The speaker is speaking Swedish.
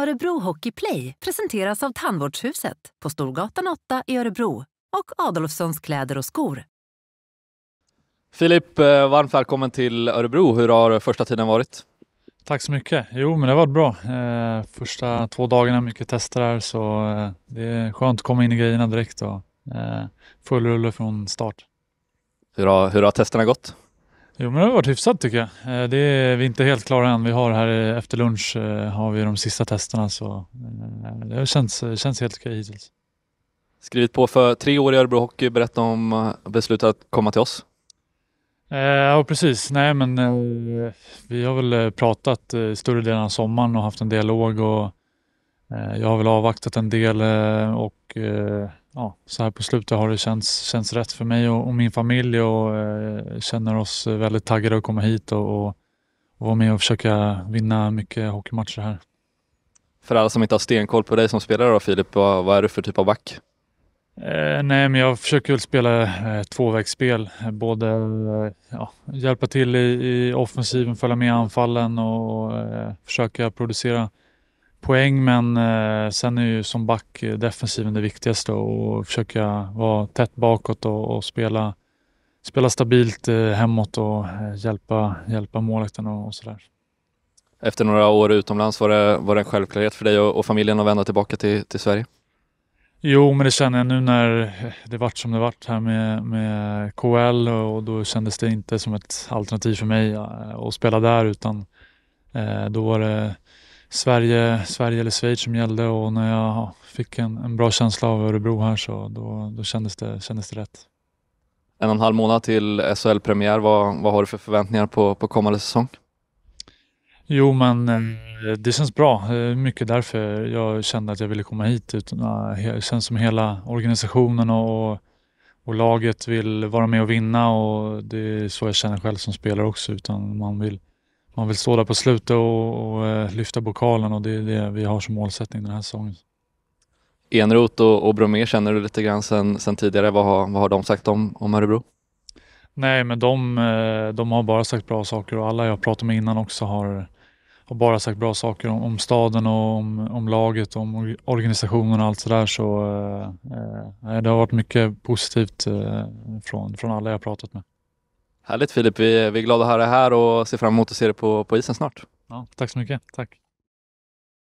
Örebro Hockey Play presenteras av Tandvårdshuset på Storgatan 8 i Örebro och Adolfssons kläder och skor. Filip, eh, varmt välkommen till Örebro. Hur har första tiden varit? Tack så mycket. Jo, men det har varit bra. Eh, första två dagarna mycket tester här så eh, det är skönt att komma in i grejerna direkt och full rulle från start. Hur har, hur har testerna gått? Jo men det har varit hyfsat tycker jag. Eh, det är vi inte helt klara än. Vi har här eh, efter lunch eh, har vi de sista testerna så det känns, känns helt okej hittills. Skrivit på för tre år i Örebro Hockey. Berätta om beslutet att komma till oss. Ja precis, nej men vi har väl pratat större delen av sommaren och haft en dialog och Eh, jag har väl avvaktat en del eh, och eh, ja, så här på slutet har det känts, känts rätt för mig och, och min familj och känner oss väldigt taggade att komma hit och, och, vara med och försöka vinna mycket hockeymatcher här. För alla som inte har stenkoll på dig som spelare då Filip, vad, vad är du för typ av back? Eh, nej, men jag försöker väl spela eh, tvåvägsspel. Både ja, hjälpa till i, i offensiven, följa med anfallen och försöka producera poäng, men eh, sen är ju som back eh, defensiven det viktigaste och försöka vara tätt bakåt och, och spela, spela stabilt eh, hemåt och eh, hjälpa, hjälpa målvakten och, och sådär. Efter några år utomlands, var det, var det en självklarhet för dig och, och familjen att vända tillbaka till, till Sverige? Jo, men det känner jag nu när det vart som det vart här med, med KL och då kändes det inte som ett alternativ för mig eh, att spela där utan eh, då var det Sverige, Sverige eller Schweiz som gällde och när jag fick en, en bra känsla av Örebro här så då, då kändes, det, kändes det rätt. En och en halv månad till SHL-premiär. Vad, vad har du för förväntningar på, på kommande säsong? Jo, men eh, det känns bra. Eh, mycket därför jag kände att jag ville komma hit. Det eh, känns som hela organisationen och, och laget vill vara med och vinna och det är så jag känner själv som spelare också. Utan man vill man vill stå där på slutet och, och eh, lyfta pokalen och det är det vi har som målsättning den här säsongen. Enrot och, och Bromér känner du lite grann sen, sen tidigare. Vad har, vad har de sagt om, om Örebro? Nej, men de, eh, de har bara sagt bra saker och alla jag pratat med innan också har, har bara sagt bra saker om, om staden och om, om laget, om organisationen och allt sådär. Så, eh, eh, det har varit mycket positivt eh, från, från alla jag pratat med. Härligt Filip, vi, vi är glada att ha dig här och ser fram emot att se dig på, på isen snart. Ja, tack så mycket. Tack.